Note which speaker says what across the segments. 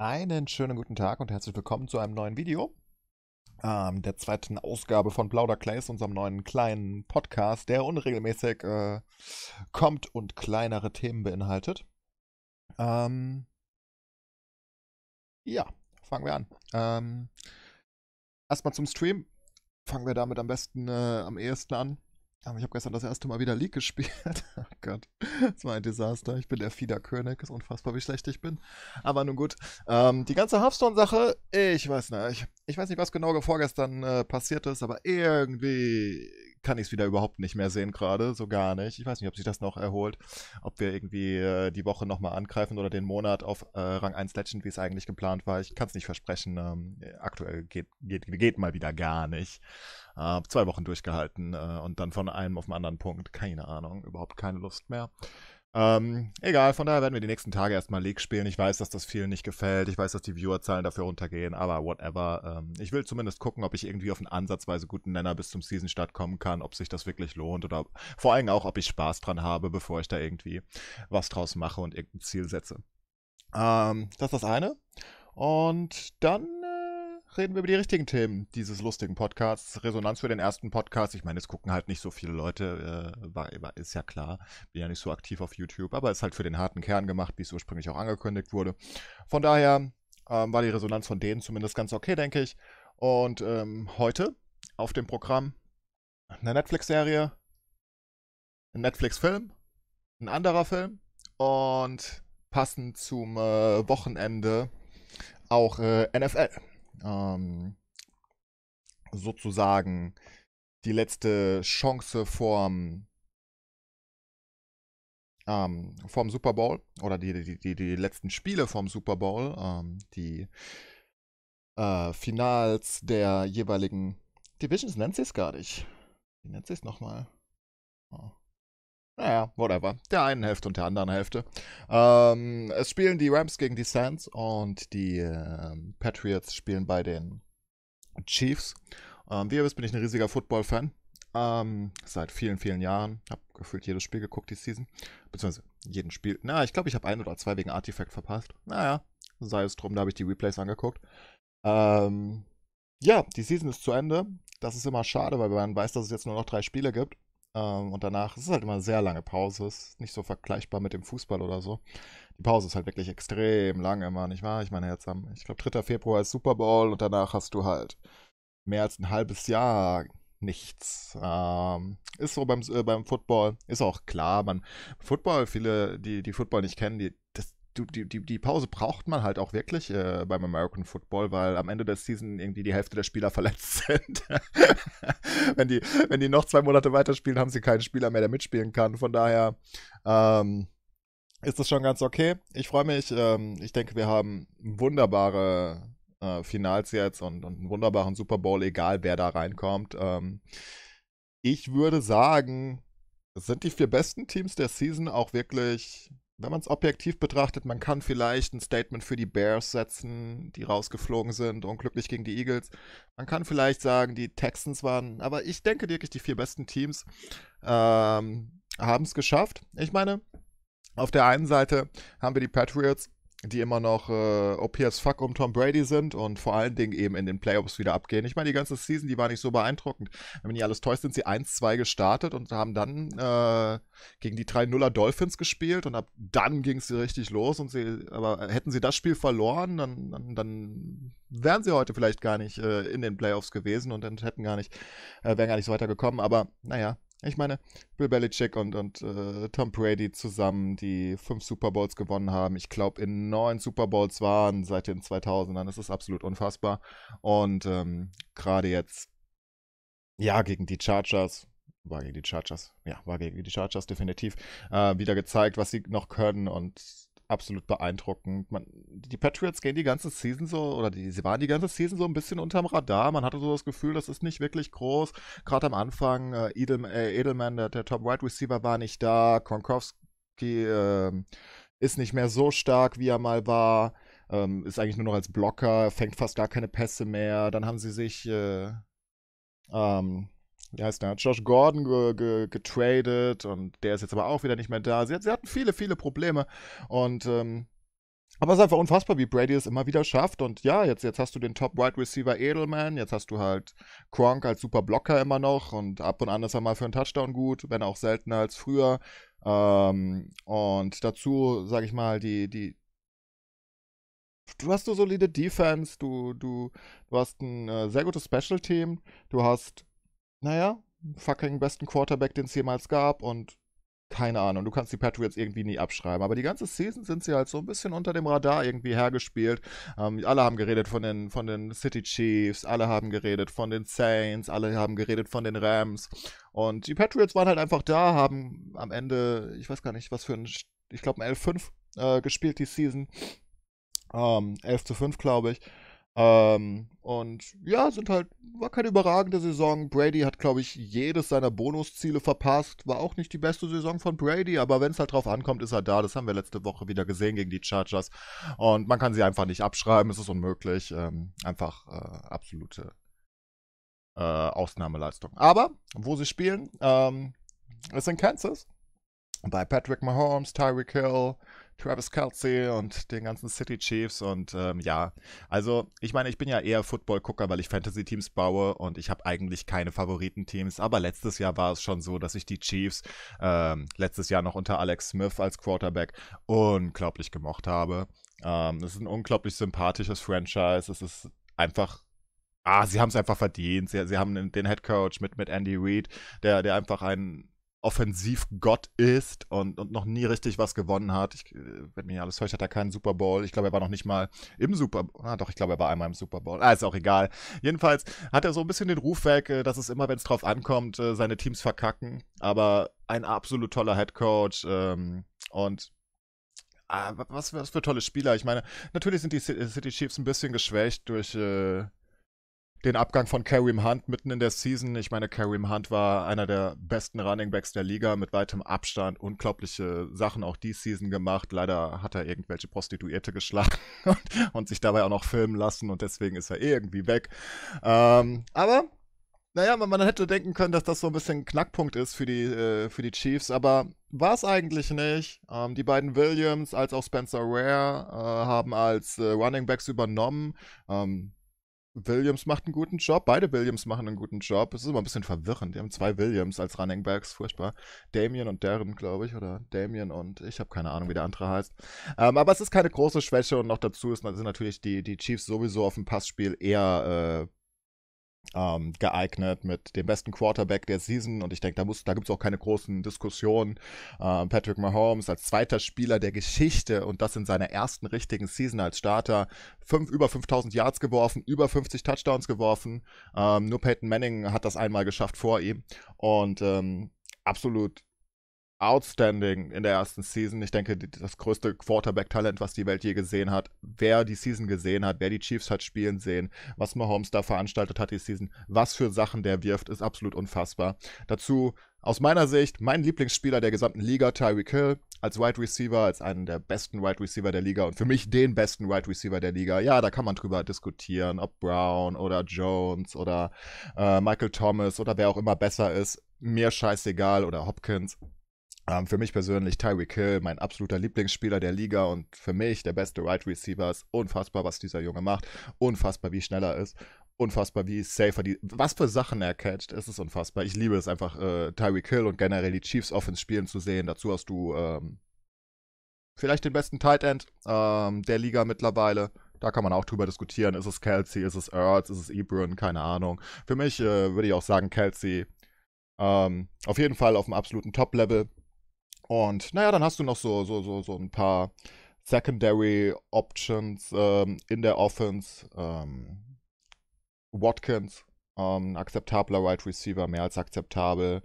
Speaker 1: Einen schönen guten Tag und herzlich willkommen zu einem neuen Video. Ähm, der zweiten Ausgabe von Plauder Clays, unserem neuen kleinen Podcast, der unregelmäßig äh, kommt und kleinere Themen beinhaltet. Ähm, ja, fangen wir an. Ähm, erstmal zum Stream. Fangen wir damit am besten, äh, am ehesten an. Aber ich habe gestern das erste Mal wieder League gespielt. oh Gott, das war ein Desaster. Ich bin der Fiederkönig. Ist unfassbar, wie schlecht ich bin. Aber nun gut. Ähm, die ganze Hearthstone-Sache, ich weiß nicht. Ich weiß nicht, was genau vorgestern äh, passiert ist, aber irgendwie kann ich es wieder überhaupt nicht mehr sehen gerade, so gar nicht. Ich weiß nicht, ob sich das noch erholt, ob wir irgendwie äh, die Woche nochmal angreifen oder den Monat auf äh, Rang 1 Legend, wie es eigentlich geplant war. Ich kann es nicht versprechen. Ähm, aktuell geht, geht, geht mal wieder gar nicht. Äh, zwei Wochen durchgehalten äh, und dann von einem auf den anderen Punkt. Keine Ahnung, überhaupt keine Lust mehr. Ähm, egal, von daher werden wir die nächsten Tage erstmal League spielen. Ich weiß, dass das vielen nicht gefällt. Ich weiß, dass die Viewerzahlen dafür runtergehen, aber whatever. Ähm, ich will zumindest gucken, ob ich irgendwie auf einen ansatzweise guten Nenner bis zum Season-Start kommen kann, ob sich das wirklich lohnt oder vor allem auch, ob ich Spaß dran habe, bevor ich da irgendwie was draus mache und irgendein Ziel setze. Ähm, das ist das eine. Und dann reden wir über die richtigen Themen dieses lustigen Podcasts. Resonanz für den ersten Podcast. Ich meine, es gucken halt nicht so viele Leute, äh, war, ist ja klar. Bin ja nicht so aktiv auf YouTube, aber ist halt für den harten Kern gemacht, wie es ursprünglich auch angekündigt wurde. Von daher ähm, war die Resonanz von denen zumindest ganz okay, denke ich. Und ähm, heute auf dem Programm eine Netflix-Serie, ein Netflix-Film, ein anderer Film und passend zum äh, Wochenende auch äh, NFL ähm, sozusagen die letzte Chance vorm, ähm, vorm Super Bowl oder die, die, die, die letzten Spiele vom Super Bowl, ähm, die äh, Finals der jeweiligen Divisions nennt sie es gar nicht. Wie nennt sie es nochmal? Oh. Ah. Naja, whatever. Der einen Hälfte und der anderen Hälfte. Ähm, es spielen die Rams gegen die Sands und die äh, Patriots spielen bei den Chiefs. Ähm, wie ihr wisst, bin ich ein riesiger Football-Fan. Ähm, seit vielen, vielen Jahren. Hab gefühlt jedes Spiel geguckt die Season. Beziehungsweise jeden Spiel. Na, ich glaube, ich habe ein oder zwei wegen Artifact verpasst. Naja, sei es drum, da habe ich die Replays angeguckt. Ähm, ja, die Season ist zu Ende. Das ist immer schade, weil man weiß, dass es jetzt nur noch drei Spiele gibt. Ähm, und danach es ist halt immer eine sehr lange Pause. ist nicht so vergleichbar mit dem Fußball oder so. Die Pause ist halt wirklich extrem lang immer, nicht wahr? Ich meine, jetzt am, ich glaube, 3. Februar ist Super Bowl und danach hast du halt mehr als ein halbes Jahr nichts. Ähm, ist so beim, äh, beim Football, ist auch klar, man, Football, viele, die, die Football nicht kennen, die, das, die, die, die Pause braucht man halt auch wirklich äh, beim American Football, weil am Ende der Season irgendwie die Hälfte der Spieler verletzt sind. wenn, die, wenn die noch zwei Monate weiterspielen, haben sie keinen Spieler mehr, der mitspielen kann. Von daher ähm, ist das schon ganz okay. Ich freue mich. Ähm, ich denke, wir haben wunderbare äh, Finals jetzt und, und, einen wunderbaren Super Bowl, egal wer da reinkommt. Ähm, ich würde sagen, sind die vier besten Teams der Season auch wirklich wenn man es objektiv betrachtet, man kann vielleicht ein Statement für die Bears setzen, die rausgeflogen sind, unglücklich gegen die Eagles. Man kann vielleicht sagen, die Texans waren, aber ich denke wirklich, die vier besten Teams ähm, haben es geschafft. Ich meine, auf der einen Seite haben wir die Patriots, die immer noch äh, OP as fuck um Tom Brady sind und vor allen Dingen eben in den Playoffs wieder abgehen. Ich meine, die ganze Season, die war nicht so beeindruckend. Wenn mich alles täuscht, sind sie 1-2 gestartet und haben dann äh, gegen die 3-0er Dolphins gespielt und ab dann ging es richtig los und sie, aber hätten sie das Spiel verloren, dann, dann, dann wären sie heute vielleicht gar nicht äh, in den Playoffs gewesen und dann hätten gar nicht, äh, wären gar nicht so weitergekommen. Aber naja, ich meine, Bill Belichick und, und äh, Tom Brady zusammen, die fünf Super Bowls gewonnen haben. Ich glaube, in neun Super Bowls waren seit den 2000ern. Das ist absolut unfassbar. Und ähm, gerade jetzt, ja, gegen die Chargers, war gegen die Chargers, ja, war gegen die Chargers definitiv, äh, wieder gezeigt, was sie noch können. Und absolut beeindruckend. Man, die Patriots gehen die ganze Season so, oder die, sie waren die ganze Season so ein bisschen unterm Radar. Man hatte so das Gefühl, das ist nicht wirklich groß. Gerade am Anfang, äh, Edel, äh, Edelman, der, der Top-Wide-Receiver, war nicht da. Konkowski äh, ist nicht mehr so stark, wie er mal war. Ähm, ist eigentlich nur noch als Blocker, fängt fast gar keine Pässe mehr. Dann haben sie sich äh, ähm, wie heißt der, Josh Gordon ge ge getradet und der ist jetzt aber auch wieder nicht mehr da. Sie, hat, sie hatten viele, viele Probleme und ähm, aber es ist einfach unfassbar, wie Brady es immer wieder schafft. Und ja, jetzt, jetzt hast du den Top-Wide Receiver Edelman, jetzt hast du halt Kronk als super Blocker immer noch und ab und an ist er mal für einen Touchdown gut, wenn auch seltener als früher. Ähm, und dazu, sag ich mal, die, die, du hast eine solide Defense, du, du, du hast ein äh, sehr gutes Special-Team, du hast naja, fucking besten Quarterback, den es jemals gab und keine Ahnung, du kannst die Patriots irgendwie nie abschreiben. Aber die ganze Season sind sie halt so ein bisschen unter dem Radar irgendwie hergespielt. Ähm, alle haben geredet von den, von den City Chiefs, alle haben geredet von den Saints, alle haben geredet von den Rams. Und die Patriots waren halt einfach da, haben am Ende, ich weiß gar nicht, was für ein, ich glaube ein 11-5 äh, gespielt die Season. Ähm, 11 zu 5, glaube ich. Ähm, und ja, sind halt, war keine überragende Saison. Brady hat, glaube ich, jedes seiner Bonusziele verpasst. War auch nicht die beste Saison von Brady, aber wenn es halt drauf ankommt, ist er da. Das haben wir letzte Woche wieder gesehen gegen die Chargers. Und man kann sie einfach nicht abschreiben, es ist unmöglich. Ähm, einfach äh, absolute äh, Ausnahmeleistung. Aber wo sie spielen, ähm, ist in Kansas. Bei Patrick Mahomes, Tyreek Hill, Travis Kelsey und den ganzen City Chiefs und ähm, ja, also ich meine, ich bin ja eher Football-Gucker, weil ich Fantasy-Teams baue und ich habe eigentlich keine Favoritenteams, aber letztes Jahr war es schon so, dass ich die Chiefs ähm, letztes Jahr noch unter Alex Smith als Quarterback unglaublich gemocht habe. Ähm, es ist ein unglaublich sympathisches Franchise, es ist einfach ah, sie haben es einfach verdient. Sie, sie haben den Head Coach mit, mit Andy Reid, der, der einfach ein Offensivgott ist und, und noch nie richtig was gewonnen hat. Ich, äh, wenn mir alles täuscht, hat er keinen Super Bowl. Ich glaube, er war noch nicht mal im Super Bowl. Ah, doch, ich glaube, er war einmal im Super Bowl. Ah, ist auch egal. Jedenfalls hat er so ein bisschen den Ruf weg, äh, dass es immer, wenn es drauf ankommt, äh, seine Teams verkacken. Aber ein absolut toller Head Coach ähm, und ah, was, was für tolle Spieler. Ich meine, natürlich sind die City Chiefs ein bisschen geschwächt durch äh, den Abgang von Karim Hunt mitten in der Season. Ich meine, Karim Hunt war einer der besten Runningbacks der Liga mit weitem Abstand. Unglaubliche Sachen auch die Season gemacht. Leider hat er irgendwelche Prostituierte geschlagen und, und sich dabei auch noch filmen lassen und deswegen ist er irgendwie weg. Ähm, aber naja, man hätte denken können, dass das so ein bisschen ein Knackpunkt ist für die, äh, für die Chiefs, aber war es eigentlich nicht. Ähm, die beiden Williams als auch Spencer Ware äh, haben als äh, Running Backs übernommen. Ähm, Williams macht einen guten Job. Beide Williams machen einen guten Job. Es ist immer ein bisschen verwirrend. Die haben zwei Williams als Running Backs. Furchtbar. Damien und Darren, glaube ich. Oder Damien und ich habe keine Ahnung, wie der andere heißt. Ähm, aber es ist keine große Schwäche. Und noch dazu ist, sind natürlich die, die Chiefs sowieso auf dem Passspiel eher äh, ähm, geeignet mit dem besten Quarterback der Season. Und ich denke, da, da gibt es auch keine großen Diskussionen. Ähm, Patrick Mahomes als zweiter Spieler der Geschichte und das in seiner ersten richtigen Season als Starter. Fünf, über 5000 Yards geworfen, über 50 Touchdowns geworfen. Ähm, nur Peyton Manning hat das einmal geschafft vor ihm. Und ähm, absolut outstanding in der ersten Season. Ich denke, das größte Quarterback-Talent, was die Welt je gesehen hat. Wer die Season gesehen hat, wer die Chiefs hat spielen sehen, was Mahomes da veranstaltet hat die Season, was für Sachen der wirft, ist absolut unfassbar. Dazu aus meiner Sicht mein Lieblingsspieler der gesamten Liga, Tyreek Hill, als Wide Receiver, als einen der besten Wide Receiver der Liga und für mich den besten Wide Receiver der Liga. Ja, da kann man drüber diskutieren, ob Brown oder Jones oder äh, Michael Thomas oder wer auch immer besser ist. Mir scheißegal oder Hopkins ähm, für mich persönlich Tyreek Hill, mein absoluter Lieblingsspieler der Liga und für mich der beste Wide right Receiver. Ist unfassbar, was dieser Junge macht. Unfassbar, wie schnell er ist. Unfassbar, wie safer die. Was für Sachen er catcht. Es ist unfassbar. Ich liebe es einfach, äh, Tyreek Hill und generell die Chiefs Offense spielen zu sehen. Dazu hast du ähm, vielleicht den besten Tight End ähm, der Liga mittlerweile. Da kann man auch drüber diskutieren. Ist es Kelsey? Ist es Ertz? Ist es Ebron? Keine Ahnung. Für mich äh, würde ich auch sagen, Kelsey ähm, auf jeden Fall auf dem absoluten Top-Level. Und naja, dann hast du noch so, so, so, so ein paar Secondary Options ähm, in der Offense. Ähm, Watkins, ähm, akzeptabler Wide right Receiver, mehr als akzeptabel.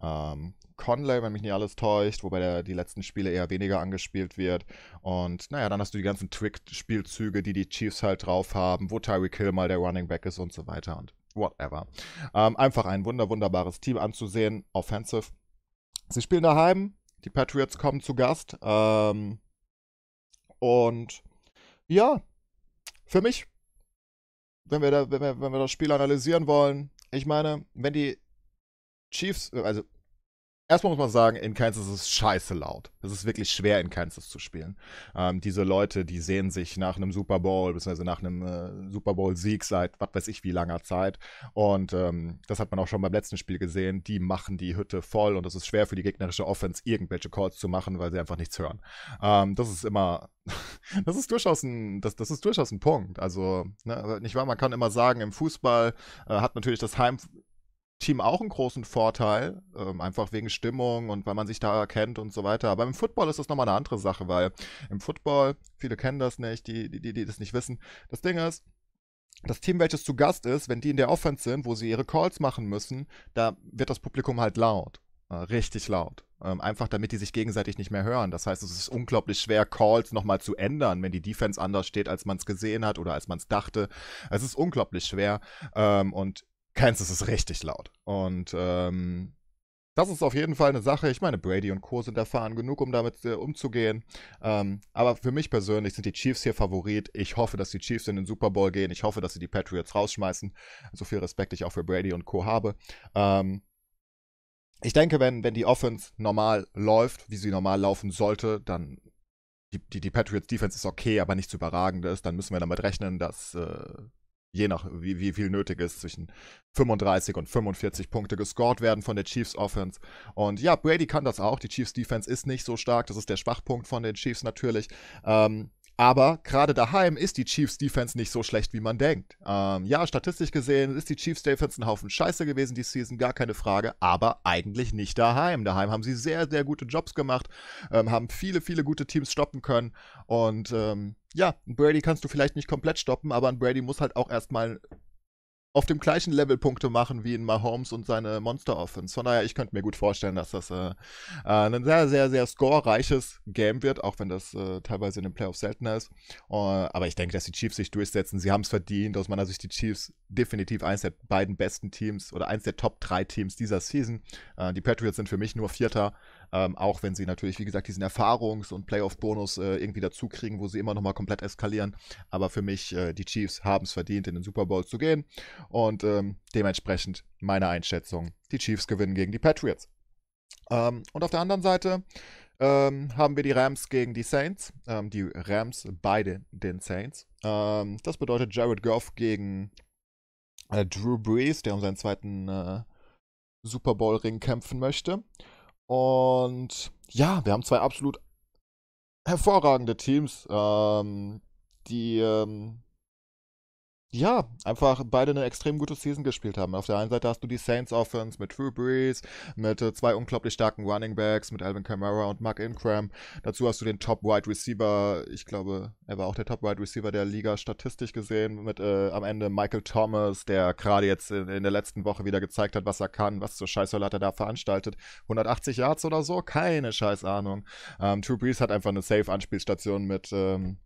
Speaker 1: Ähm, Conley, wenn mich nicht alles täuscht, wobei der die letzten Spiele eher weniger angespielt wird. Und naja, dann hast du die ganzen Trick-Spielzüge, die die Chiefs halt drauf haben, wo Tyreek Hill mal der Running Back ist und so weiter und whatever. Ähm, einfach ein wunder, wunderbares Team anzusehen, offensive. Sie spielen daheim, die Patriots kommen zu Gast. Ähm, und ja, für mich, wenn wir, da, wenn, wir, wenn wir das Spiel analysieren wollen, ich meine, wenn die Chiefs, also erstmal muss man sagen, in Kansas ist es scheiße laut. Es ist wirklich schwer, in Kansas zu spielen. Ähm, diese Leute, die sehen sich nach einem Super Bowl, beziehungsweise nach einem äh, Super Bowl-Sieg seit was weiß ich wie langer Zeit. Und ähm, das hat man auch schon beim letzten Spiel gesehen. Die machen die Hütte voll und es ist schwer für die gegnerische Offense, irgendwelche Calls zu machen, weil sie einfach nichts hören. Ähm, das ist immer. das ist durchaus ein, das, das ist durchaus ein Punkt. Also, ne, nicht wahr? Man kann immer sagen, im Fußball äh, hat natürlich das Heim, Team auch einen großen Vorteil, ähm, einfach wegen Stimmung und weil man sich da erkennt und so weiter. Aber im Football ist das nochmal eine andere Sache, weil im Football, viele kennen das nicht, die, die, die das nicht wissen. Das Ding ist, das Team, welches zu Gast ist, wenn die in der Offense sind, wo sie ihre Calls machen müssen, da wird das Publikum halt laut. Äh, richtig laut. Ähm, einfach damit die sich gegenseitig nicht mehr hören. Das heißt, es ist unglaublich schwer, Calls nochmal zu ändern, wenn die Defense anders steht, als man es gesehen hat oder als man es dachte. Es ist unglaublich schwer. Ähm, und keins ist es richtig laut. Und ähm, das ist auf jeden Fall eine Sache. Ich meine, Brady und Co. sind erfahren genug, um damit äh, umzugehen. Ähm, aber für mich persönlich sind die Chiefs hier Favorit. Ich hoffe, dass die Chiefs in den Super Bowl gehen. Ich hoffe, dass sie die Patriots rausschmeißen. So viel Respekt ich auch für Brady und Co. habe. Ähm, ich denke, wenn, wenn die Offense normal läuft, wie sie normal laufen sollte, dann die, die, die Patriots Defense ist okay, aber nichts überragendes, dann müssen wir damit rechnen, dass äh, je nach wie, wie viel nötig ist, zwischen 35 und 45 Punkte gescored werden von der Chiefs Offense. Und ja, Brady kann das auch. Die Chiefs Defense ist nicht so stark. Das ist der Schwachpunkt von den Chiefs natürlich. Ähm, aber gerade daheim ist die Chiefs Defense nicht so schlecht, wie man denkt. Ähm, ja, statistisch gesehen ist die Chiefs Defense ein Haufen Scheiße gewesen die Season, gar keine Frage, aber eigentlich nicht daheim. Daheim haben sie sehr, sehr gute Jobs gemacht, ähm, haben viele, viele gute Teams stoppen können und ähm, ja, Brady kannst du vielleicht nicht komplett stoppen, aber ein Brady muss halt auch erstmal auf dem gleichen Level Punkte machen wie in Mahomes und seine Monster Offense. Von daher, ich könnte mir gut vorstellen, dass das äh, äh ein sehr, sehr, sehr scorereiches Game wird, auch wenn das äh, teilweise in den Playoffs seltener ist. Uh, aber ich denke, dass die Chiefs sich durchsetzen. Sie haben es verdient. Aus meiner Sicht die Chiefs definitiv eins der beiden besten Teams oder eins der Top 3 Teams dieser Season. Uh, die Patriots sind für mich nur Vierter. Ähm, auch wenn sie natürlich, wie gesagt, diesen Erfahrungs- und Playoff-Bonus äh, irgendwie dazu kriegen, wo sie immer nochmal komplett eskalieren. Aber für mich, äh, die Chiefs haben es verdient, in den Super Bowl zu gehen. Und ähm, dementsprechend meine Einschätzung. Die Chiefs gewinnen gegen die Patriots. Ähm, und auf der anderen Seite ähm, haben wir die Rams gegen die Saints. Ähm, die Rams beide den Saints. Ähm, das bedeutet Jared Goff gegen äh, Drew Brees, der um seinen zweiten äh, Super Bowl-Ring kämpfen möchte. Und ja, wir haben zwei absolut hervorragende Teams, ähm, die ähm, ja, einfach beide eine extrem gute Season gespielt haben. Auf der einen Seite hast du die Saints Offense mit Drew Brees, mit äh, zwei unglaublich starken Running Backs, mit Alvin Kamara und Mark Ingram. Dazu hast du den Top Wide Receiver, ich glaube, er war auch der Top Wide Receiver der Liga statistisch gesehen, mit äh, am Ende Michael Thomas, der gerade jetzt in, in, der letzten Woche wieder gezeigt hat, was er kann, was zur Scheißhölle hat er da veranstaltet. 180 Yards oder so? Keine scheiß Ahnung. Ähm, Drew Brees hat einfach eine Safe-Anspielstation mit, ähm,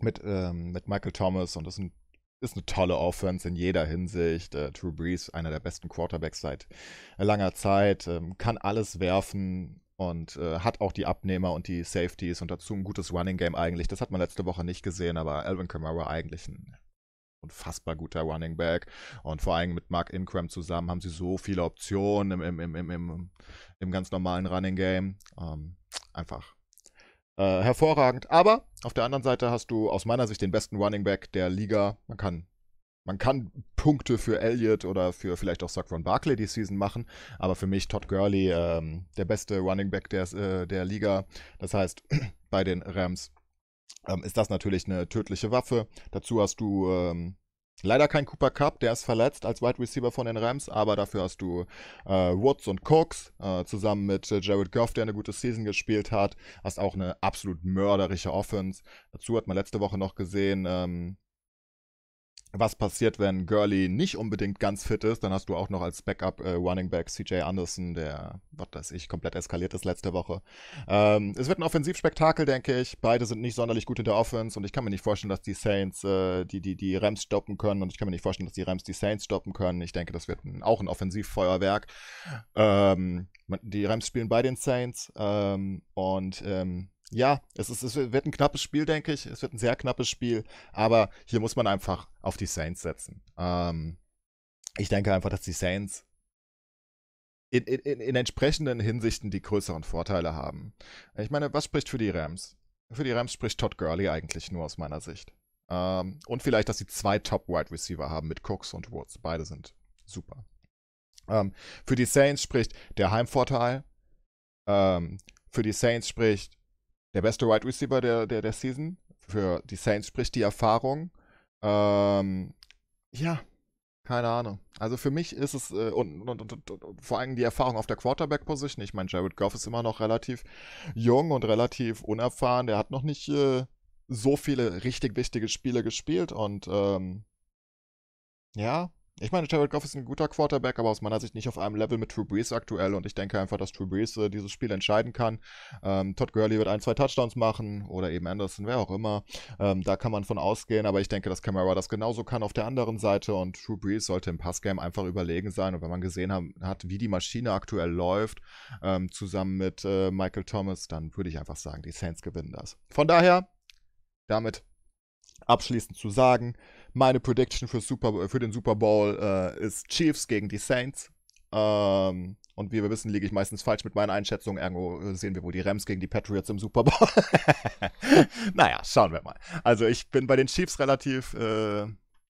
Speaker 1: mit, ähm, mit Michael Thomas und das ist ein ist eine tolle Offense in jeder Hinsicht. Äh, Drew Brees, einer der besten Quarterbacks seit äh, langer Zeit, ähm, kann alles werfen und äh, hat auch die Abnehmer und die Safeties und dazu ein gutes Running Game eigentlich. Das hat man letzte Woche nicht gesehen, aber Alvin Kamara eigentlich ein unfassbar guter Running Back. Und vor allem mit Mark Ingram zusammen haben sie so viele Optionen im, im, im, im, im, im ganz normalen Running Game. Ähm, einfach äh, hervorragend. Aber auf der anderen Seite hast du aus meiner Sicht den besten Running Back der Liga. Man kann, man kann Punkte für Elliott oder für vielleicht auch Saquon Barkley die Season machen. Aber für mich Todd Gurley ähm, der beste Running Back der, äh, der Liga. Das heißt, bei den Rams ähm, ist das natürlich eine tödliche Waffe. Dazu hast du ähm, Leider kein Cooper Cup, der ist verletzt als Wide Receiver von den Rams, aber dafür hast du äh, Woods und Cooks äh, zusammen mit äh, Jared Goff, der eine gute Season gespielt hat. Hast auch eine absolut mörderische Offense. Dazu hat man letzte Woche noch gesehen, ähm, was passiert, wenn Gurley nicht unbedingt ganz fit ist, dann hast du auch noch als Backup äh, Running Back CJ Anderson, der, was weiß ich, komplett eskaliert ist letzte Woche. Ähm, es wird ein Offensivspektakel, denke ich. Beide sind nicht sonderlich gut in der Offense und ich kann mir nicht vorstellen, dass die Saints äh, die, die, die Rams stoppen können und ich kann mir nicht vorstellen, dass die Rams die Saints stoppen können. Ich denke, das wird ein, auch ein Offensivfeuerwerk. Ähm, die Rams spielen bei den Saints ähm, und ähm, ja, es, ist, es wird ein knappes Spiel, denke ich. Es wird ein sehr knappes Spiel, aber hier muss man einfach auf die Saints setzen. Ähm, ich denke einfach, dass die Saints in, in, in entsprechenden Hinsichten die größeren Vorteile haben. Ich meine, was spricht für die Rams? Für die Rams spricht Todd Gurley eigentlich nur aus meiner Sicht. Ähm, und vielleicht, dass sie zwei Top-Wide Receiver haben mit Cooks und Woods. Beide sind super. Ähm, für die Saints spricht der Heimvorteil. Ähm, für die Saints spricht der beste Wide Receiver der, der, der Season. Für die Saints spricht die Erfahrung. Ähm, ja, keine Ahnung. Also für mich ist es, äh, und, und, und, und, vor allem die Erfahrung auf der Quarterback-Position. Ich meine, Jared Goff ist immer noch relativ jung und relativ unerfahren. Der hat noch nicht äh, so viele richtig wichtige Spiele gespielt und ähm, ja, ich meine, Jared Goff ist ein guter Quarterback, aber aus meiner Sicht nicht auf einem Level mit True Brees aktuell. Und ich denke einfach, dass True Brees äh, dieses Spiel entscheiden kann. Ähm, Todd Gurley wird ein, zwei Touchdowns machen oder eben Anderson, wer auch immer. Ähm, da kann man von ausgehen, aber ich denke, dass Camara das genauso kann auf der anderen Seite. Und True Brees sollte im Passgame einfach überlegen sein. Und wenn man gesehen haben, hat, wie die Maschine aktuell läuft, ähm, zusammen mit äh, Michael Thomas, dann würde ich einfach sagen, die Saints gewinnen das. Von daher, damit abschließend zu sagen, meine Prediction für, Super, äh, für den Super Bowl äh, ist Chiefs gegen die Saints. Ähm, und wie wir wissen, liege ich meistens falsch mit meinen Einschätzungen. Irgendwo äh, sehen wir wohl die Rams gegen die Patriots im Super Bowl. naja, schauen wir mal. Also ich bin bei den Chiefs relativ... Äh,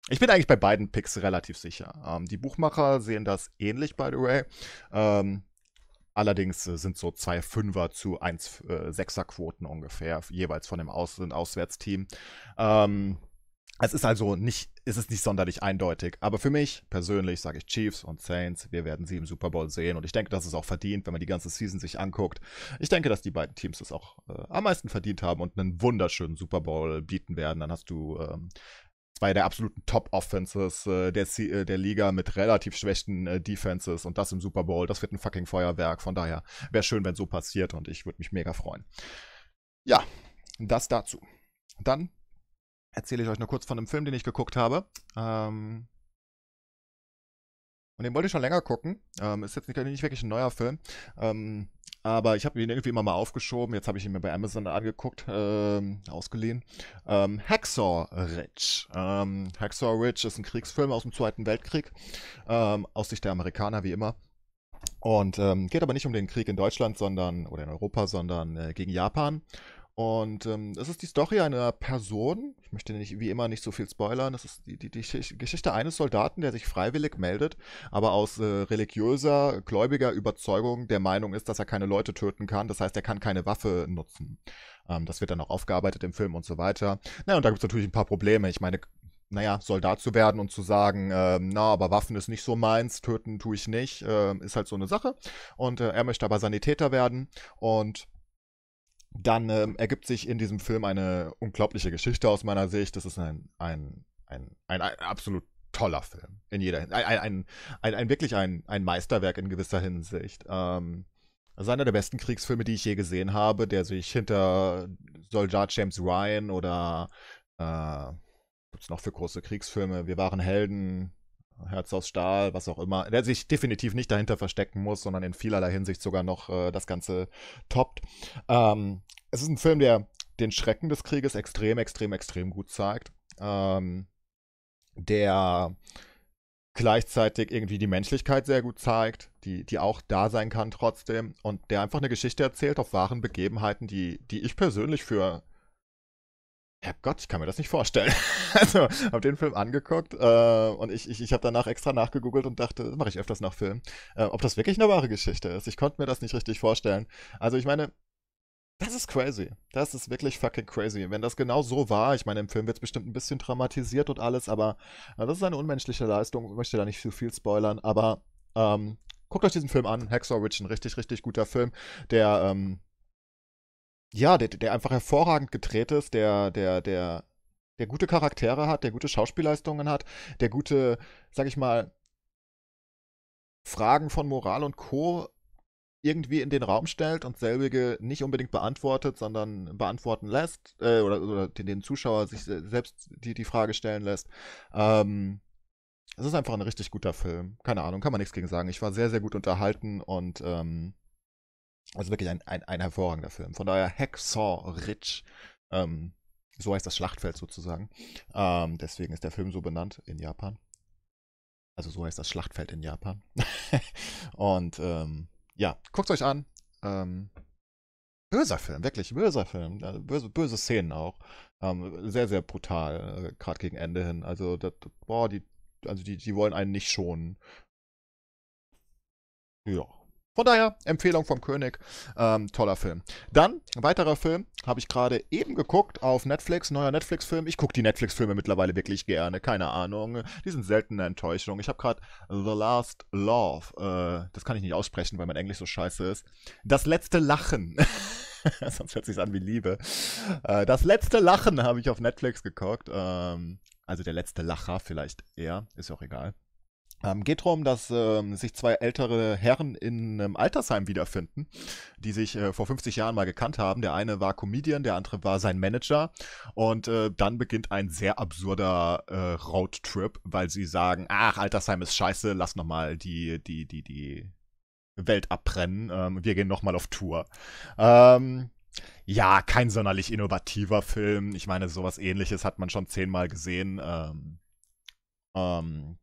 Speaker 1: ich bin eigentlich bei beiden Picks relativ sicher. Ähm, die Buchmacher sehen das ähnlich, by the way. Ähm, allerdings äh, sind so zwei Fünfer zu 1 äh, Sechser Quoten ungefähr, jeweils von dem Aus- und Auswärtsteam. Ähm, es ist also nicht, es ist nicht sonderlich eindeutig. Aber für mich persönlich sage ich Chiefs und Saints, wir werden sie im Super Bowl sehen. Und ich denke, das ist auch verdient, wenn man die ganze Season sich anguckt. Ich denke, dass die beiden Teams das auch äh, am meisten verdient haben und einen wunderschönen Super Bowl bieten werden. Dann hast du ähm, zwei der absoluten Top-Offenses äh, der, äh, der, Liga mit relativ schwächten äh, Defenses und das im Super Bowl. Das wird ein fucking Feuerwerk. Von daher wäre schön, wenn so passiert und ich würde mich mega freuen. Ja, das dazu. Dann erzähle ich euch nur kurz von einem Film, den ich geguckt habe. Ähm, und den wollte ich schon länger gucken. Ähm, ist jetzt nicht, nicht, wirklich ein neuer Film. Ähm, aber ich habe ihn irgendwie immer mal aufgeschoben. Jetzt habe ich ihn mir bei Amazon angeguckt, ähm, ausgeliehen. Ähm, Hacksaw Ridge. Ähm, Hacksaw Ridge ist ein Kriegsfilm aus dem Zweiten Weltkrieg. Ähm, aus Sicht der Amerikaner, wie immer. Und ähm, geht aber nicht um den Krieg in Deutschland, sondern, oder in Europa, sondern äh, gegen Japan. Und ähm, es ist die Story einer Person, ich möchte nicht, wie immer nicht so viel spoilern, Das ist die, die, die Geschichte eines Soldaten, der sich freiwillig meldet, aber aus äh, religiöser, gläubiger Überzeugung der Meinung ist, dass er keine Leute töten kann. Das heißt, er kann keine Waffe nutzen. Ähm, das wird dann auch aufgearbeitet im Film und so weiter. Naja, und da gibt es natürlich ein paar Probleme. Ich meine, naja, Soldat zu werden und zu sagen, äh, na, aber Waffen ist nicht so meins, töten tue ich nicht, äh, ist halt so eine Sache. Und äh, er möchte aber Sanitäter werden und dann ähm, ergibt sich in diesem Film eine unglaubliche Geschichte aus meiner Sicht. Das ist ein, ein, ein, ein, ein absolut toller Film. In jeder Hinsicht. Ein, ein, ein, ein, wirklich ein, ein Meisterwerk in gewisser Hinsicht. Ähm, das also ist einer der besten Kriegsfilme, die ich je gesehen habe, der sich hinter Soldat James Ryan oder äh, gibt es noch für große Kriegsfilme, Wir waren Helden, Herz aus Stahl, was auch immer, der sich definitiv nicht dahinter verstecken muss, sondern in vielerlei Hinsicht sogar noch äh, das Ganze toppt. Ähm, es ist ein Film, der den Schrecken des Krieges extrem, extrem, extrem gut zeigt. Ähm, der gleichzeitig irgendwie die Menschlichkeit sehr gut zeigt, die, die auch da sein kann trotzdem und der einfach eine Geschichte erzählt auf wahren Begebenheiten, die, die ich persönlich für Herrgott, ich kann mir das nicht vorstellen. also, habe den Film angeguckt äh, und ich, ich, ich habe danach extra nachgegoogelt und dachte, mache ich öfters nach Filmen, äh, ob das wirklich eine wahre Geschichte ist. Ich konnte mir das nicht richtig vorstellen. Also, ich meine, das ist crazy. Das ist wirklich fucking crazy. Wenn das genau so war, ich meine, im Film wird es bestimmt ein bisschen dramatisiert und alles, aber äh, das ist eine unmenschliche Leistung. Ich möchte da nicht zu viel spoilern, aber ähm, guckt euch diesen Film an. Hacksaw Ridge, ein richtig, richtig guter Film, der. Ähm, ja, der, der einfach hervorragend gedreht ist, der, der, der, der gute Charaktere hat, der gute Schauspielleistungen hat, der gute, sag ich mal, Fragen von Moral und Co. irgendwie in den Raum stellt und selbige nicht unbedingt beantwortet, sondern beantworten lässt äh, oder, oder den, Zuschauer sich selbst die, die Frage stellen lässt. Ähm, es ist einfach ein richtig guter Film. Keine Ahnung, kann man nichts gegen sagen. Ich war sehr, sehr gut unterhalten und ähm, also wirklich ein, ein, ein hervorragender Film. Von daher Hacksaw Ridge. Ähm, so heißt das Schlachtfeld sozusagen. Ähm, deswegen ist der Film so benannt in Japan. Also so heißt das Schlachtfeld in Japan. Und ähm, ja, guckt euch an. Ähm, böser Film, wirklich böser Film. Äh, böse, böse Szenen auch. Ähm, sehr, sehr brutal, äh, gerade gegen Ende hin. Also, das, boah, die, also die, die wollen einen nicht schonen. Ja, von daher, Empfehlung vom König, ähm, toller Film. Dann, weiterer Film, habe ich gerade eben geguckt auf Netflix, neuer Netflix-Film. Ich gucke die Netflix-Filme mittlerweile wirklich gerne, keine Ahnung. Die sind selten eine Enttäuschung. Ich habe gerade The Last Love, äh, das kann ich nicht aussprechen, weil mein Englisch so scheiße ist. Das letzte Lachen. Sonst hört sich's an wie Liebe. Äh, das letzte Lachen habe ich auf Netflix geguckt. Ähm, also der letzte Lacher vielleicht eher, ist auch egal. Ähm, geht darum, dass ähm, sich zwei ältere Herren in einem Altersheim wiederfinden, die sich äh, vor 50 Jahren mal gekannt haben. Der eine war Comedian, der andere war sein Manager. Und äh, dann beginnt ein sehr absurder äh, Roadtrip, weil sie sagen, ach, Altersheim ist scheiße, lass nochmal die, die, die, die Welt abbrennen. Ähm, wir gehen nochmal auf Tour. Ähm, ja, kein sonderlich innovativer Film. Ich meine, sowas ähnliches hat man schon zehnmal gesehen. Ähm, ähm,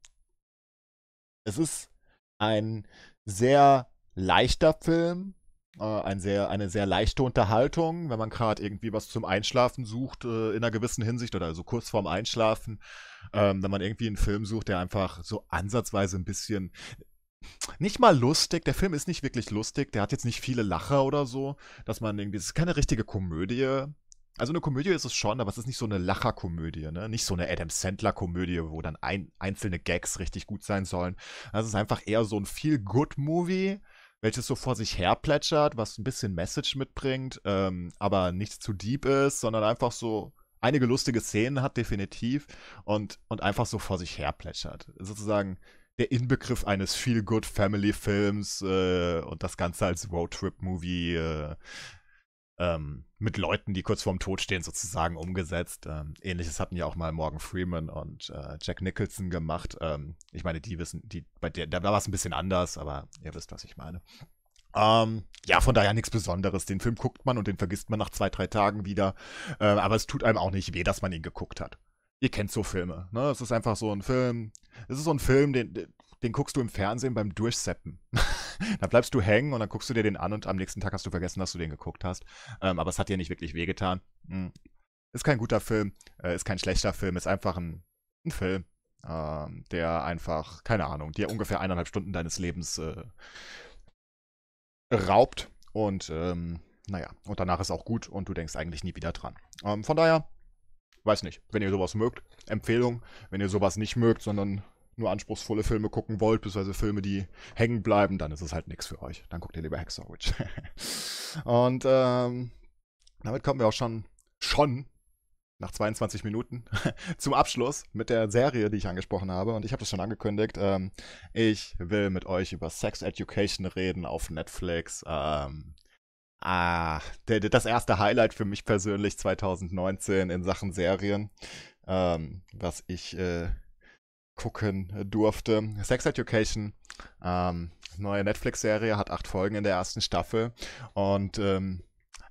Speaker 1: es ist ein sehr leichter Film, äh, ein sehr, eine sehr leichte Unterhaltung, wenn man gerade irgendwie was zum Einschlafen sucht, äh, in einer gewissen Hinsicht oder so also kurz vorm Einschlafen, ähm, wenn man irgendwie einen Film sucht, der einfach so ansatzweise ein bisschen nicht mal lustig. Der Film ist nicht wirklich lustig. Der hat jetzt nicht viele Lacher oder so, dass man irgendwie, es ist keine richtige Komödie. Also eine Komödie ist es schon, aber es ist nicht so eine Lacherkomödie, ne? Nicht so eine Adam Sandler-Komödie, wo dann ein, einzelne Gags richtig gut sein sollen. Also es ist einfach eher so ein Feel-Good-Movie, welches so vor sich her plätschert, was ein bisschen Message mitbringt, ähm, aber nicht zu deep ist, sondern einfach so einige lustige Szenen hat, definitiv, und, und einfach so vor sich her plätschert. Sozusagen der Inbegriff eines Feel-Good-Family-Films äh, und das Ganze als Roadtrip-Movie. Äh, ähm, mit Leuten, die kurz vorm Tod stehen, sozusagen umgesetzt. Ähm, ähnliches hatten ja auch mal Morgan Freeman und äh, Jack Nicholson gemacht. Ähm, ich meine, die wissen, die, bei der, da war es ein bisschen anders, aber ihr wisst, was ich meine. Ähm, ja, von daher nichts Besonderes. Den Film guckt man und den vergisst man nach zwei, drei Tagen wieder. Äh, aber es tut einem auch nicht weh, dass man ihn geguckt hat. Ihr kennt so Filme. Ne? Es ist einfach so ein Film. Es ist so ein Film, den, den guckst du im Fernsehen beim Durchseppen. da bleibst du hängen und dann guckst du dir den an und am nächsten Tag hast du vergessen, dass du den geguckt hast. Ähm, aber es hat dir nicht wirklich wehgetan. Hm. Ist kein guter Film, äh, ist kein schlechter Film, ist einfach ein, ein Film, äh, der einfach, keine Ahnung, dir ungefähr eineinhalb Stunden deines Lebens äh, raubt. Und ähm, naja, und danach ist auch gut und du denkst eigentlich nie wieder dran. Ähm, von daher, weiß nicht, wenn ihr sowas mögt, Empfehlung. Wenn ihr sowas nicht mögt, sondern nur anspruchsvolle Filme gucken wollt, beziehungsweise Filme, die hängen bleiben, dann ist es halt nichts für euch. Dann guckt ihr lieber Hexerwitch. Und ähm, damit kommen wir auch schon, schon nach 22 Minuten zum Abschluss mit der Serie, die ich angesprochen habe. Und ich habe das schon angekündigt. Ähm, ich will mit euch über Sex Education reden auf Netflix. Ähm, ah, der, der, das erste Highlight für mich persönlich 2019 in Sachen Serien, ähm, was ich äh, gucken durfte. Sex Education, ähm, neue Netflix-Serie, hat acht Folgen in der ersten Staffel und ähm,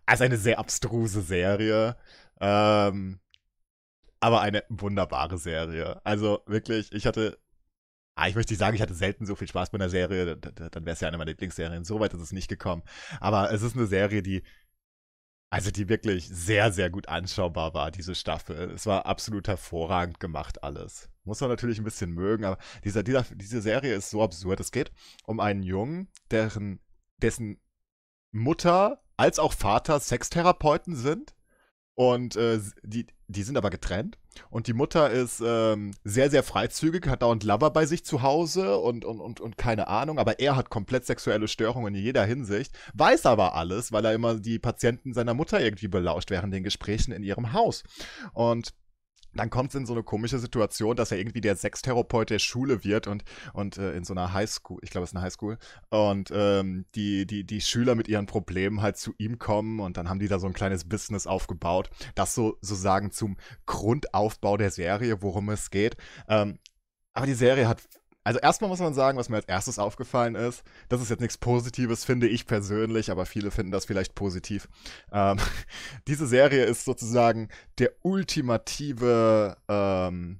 Speaker 1: also eine sehr abstruse Serie, ähm, aber eine wunderbare Serie. Also wirklich, ich hatte, ah, ich möchte nicht sagen, ich hatte selten so viel Spaß bei einer Serie, dann wäre es ja eine meiner Lieblingsserien. So weit ist es nicht gekommen, aber es ist eine Serie, die also die wirklich sehr, sehr gut anschaubar war, diese Staffel. Es war absolut hervorragend gemacht alles. Muss man natürlich ein bisschen mögen, aber dieser, dieser, diese Serie ist so absurd. Es geht um einen Jungen, deren, dessen Mutter als auch Vater Sextherapeuten sind. Und äh, die, die sind aber getrennt. Und die Mutter ist ähm, sehr, sehr freizügig, hat dauernd Lover bei sich zu Hause und, und, und, und keine Ahnung. Aber er hat komplett sexuelle Störungen in jeder Hinsicht, weiß aber alles, weil er immer die Patienten seiner Mutter irgendwie belauscht während den Gesprächen in ihrem Haus. Und dann kommt es in so eine komische Situation, dass er irgendwie der Sextherapeut der Schule wird und, und äh, in so einer Highschool, ich glaube, es ist eine Highschool, und ähm, die, die, die Schüler mit ihren Problemen halt zu ihm kommen und dann haben die da so ein kleines Business aufgebaut. Das so, sozusagen zum Grundaufbau der Serie, worum es geht. Ähm, aber die Serie hat also erstmal muss man sagen, was mir als erstes aufgefallen ist, das ist jetzt nichts Positives, finde ich persönlich, aber viele finden das vielleicht positiv. Ähm, diese Serie ist sozusagen der ultimative, ähm,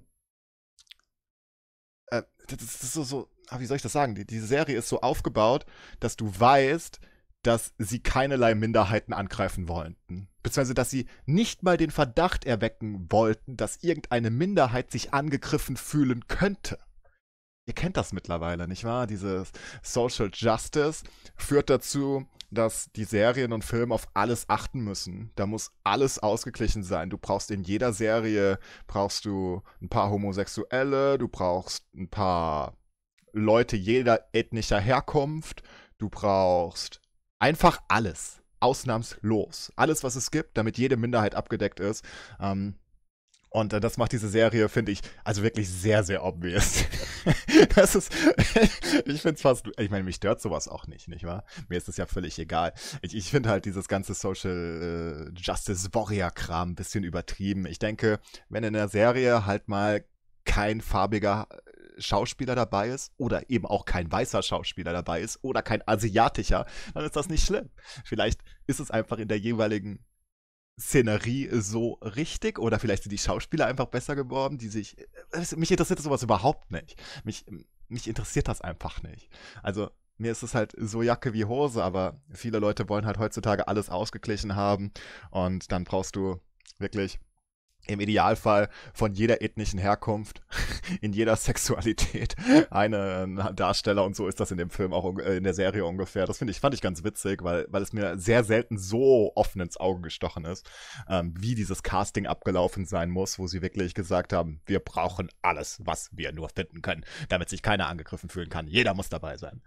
Speaker 1: äh, das ist so, so ah, wie soll ich das sagen? Die, diese Serie ist so aufgebaut, dass du weißt, dass sie keinerlei Minderheiten angreifen wollten. Beziehungsweise, dass sie nicht mal den Verdacht erwecken wollten, dass irgendeine Minderheit sich angegriffen fühlen könnte. Ihr kennt das mittlerweile, nicht wahr? Diese Social Justice führt dazu, dass die Serien und Filme auf alles achten müssen. Da muss alles ausgeglichen sein. Du brauchst in jeder Serie brauchst du ein paar Homosexuelle, du brauchst ein paar Leute jeder ethnischer Herkunft, du brauchst einfach alles, ausnahmslos, alles was es gibt, damit jede Minderheit abgedeckt ist. Ähm, und äh, das macht diese Serie, finde ich, also wirklich sehr, sehr obvious. das ist, ich finde es fast, ich meine, mich stört sowas auch nicht, nicht wahr? Mir ist es ja völlig egal. Ich, ich finde halt dieses ganze Social äh, Justice Warrior-Kram ein bisschen übertrieben. Ich denke, wenn in der Serie halt mal kein farbiger äh, Schauspieler dabei ist oder eben auch kein weißer Schauspieler dabei ist oder kein asiatischer, dann ist das nicht schlimm. Vielleicht ist es einfach in der jeweiligen Szenerie so richtig oder vielleicht sind die Schauspieler einfach besser geworden, die sich. Äh, mich interessiert das sowas überhaupt nicht. Mich, mich interessiert das einfach nicht. Also, mir ist es halt so Jacke wie Hose, aber viele Leute wollen halt heutzutage alles ausgeglichen haben und dann brauchst du wirklich im Idealfall von jeder ethnischen Herkunft, in jeder Sexualität eine ähm, Darsteller und so ist das in dem Film auch äh, in der Serie ungefähr. Das finde ich fand ich ganz witzig, weil weil es mir sehr selten so offen ins Auge gestochen ist, ähm, wie dieses Casting abgelaufen sein muss, wo sie wirklich gesagt haben, wir brauchen alles, was wir nur finden können, damit sich keiner angegriffen fühlen kann. Jeder muss dabei sein.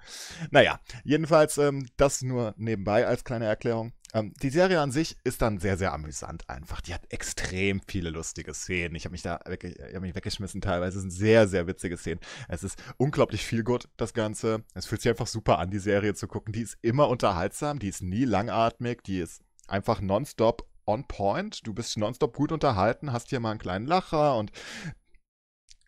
Speaker 1: Naja, jedenfalls ähm, das nur nebenbei als kleine Erklärung. Ähm, die Serie an sich ist dann sehr, sehr amüsant einfach. Die hat extrem viele lustige Szenen. Ich habe mich da wirklich, ich hab mich weggeschmissen teilweise. Es sind sehr, sehr witzige Szenen. Es ist unglaublich viel gut, das Ganze. Es fühlt sich einfach super an, die Serie zu gucken. Die ist immer unterhaltsam, die ist nie langatmig, die ist einfach nonstop on point. Du bist nonstop gut unterhalten, hast hier mal einen kleinen Lacher und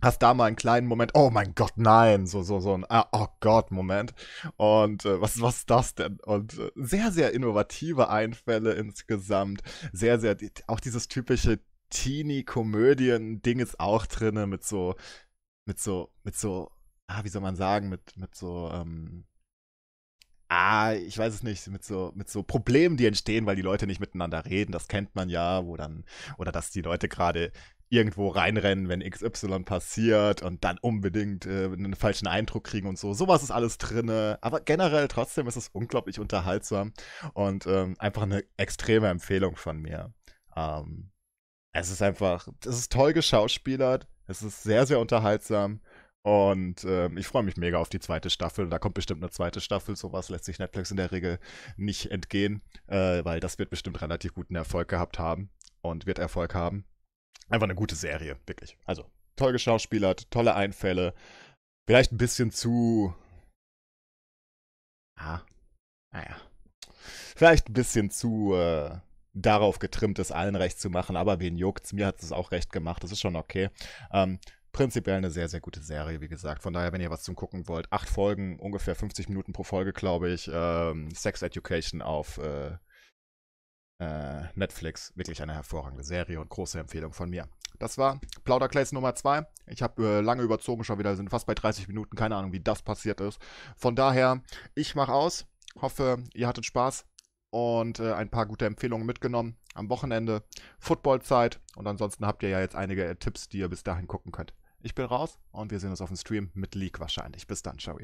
Speaker 1: hast da mal einen kleinen Moment, oh mein Gott, nein, so, so, so ein, ah, oh Gott, Moment. Und äh, was, was ist das denn? Und äh, sehr, sehr innovative Einfälle insgesamt. Sehr, sehr, auch dieses typische Teenie-Komödien-Ding ist auch drinne mit so, mit so, mit so, ah, wie soll man sagen, mit, mit so, ähm, ah, ich weiß es nicht, mit so, mit so Problemen, die entstehen, weil die Leute nicht miteinander reden, das kennt man ja, wo dann, oder dass die Leute gerade irgendwo reinrennen, wenn XY passiert und dann unbedingt äh, einen falschen Eindruck kriegen und so. Sowas ist alles drinne. Aber generell trotzdem ist es unglaublich unterhaltsam und ähm, einfach eine extreme Empfehlung von mir. Ähm, es ist einfach, es ist toll geschauspielert, es ist sehr, sehr unterhaltsam. Und ähm, ich freue mich mega auf die zweite Staffel. Da kommt bestimmt eine zweite Staffel. Sowas lässt sich Netflix in der Regel nicht entgehen, äh, weil das wird bestimmt relativ guten Erfolg gehabt haben und wird Erfolg haben einfach eine gute Serie, wirklich. Also, toll geschauspielert, tolle Einfälle. Vielleicht ein bisschen zu. Ah, naja. Vielleicht ein bisschen zu äh, darauf getrimmt, es allen recht zu machen, aber wen juckt's? Mir hat es auch recht gemacht, das ist schon okay. Ähm, prinzipiell eine sehr, sehr gute Serie, wie gesagt. Von daher, wenn ihr was zum Gucken wollt, acht Folgen, ungefähr 50 Minuten pro Folge, glaube ich. Ähm, Sex Education auf äh, äh, Netflix. Wirklich eine hervorragende Serie und große Empfehlung von mir. Das war Plauderclays Nummer 2. Ich habe äh, lange überzogen, schon wieder sind fast bei 30 Minuten. Keine Ahnung, wie das passiert ist. Von daher, ich mache aus. Hoffe, ihr hattet Spaß und äh, ein paar gute Empfehlungen mitgenommen am Wochenende. Footballzeit und ansonsten habt ihr ja jetzt einige äh, Tipps, die ihr bis dahin gucken könnt. Ich bin raus und wir sehen uns auf dem Stream mit League wahrscheinlich. Bis dann, ciao.